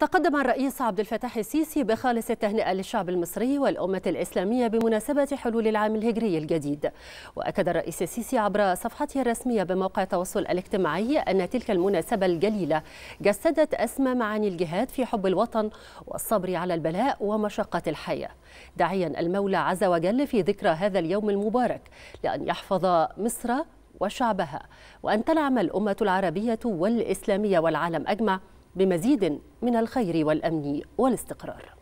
تقدم الرئيس عبد الفتاح السيسي بخالص التهنئة للشعب المصري والأمة الإسلامية بمناسبة حلول العام الهجري الجديد وأكد الرئيس السيسي عبر صفحته الرسمية بموقع التواصل الاجتماعي أن تلك المناسبة الجليلة جسدت أسمى معاني الجهاد في حب الوطن والصبر على البلاء ومشقة الحياة داعيا المولى عز وجل في ذكرى هذا اليوم المبارك لأن يحفظ مصر وشعبها وأن تنعم الأمة العربية والإسلامية والعالم أجمع بمزيد من الخير والأمن والاستقرار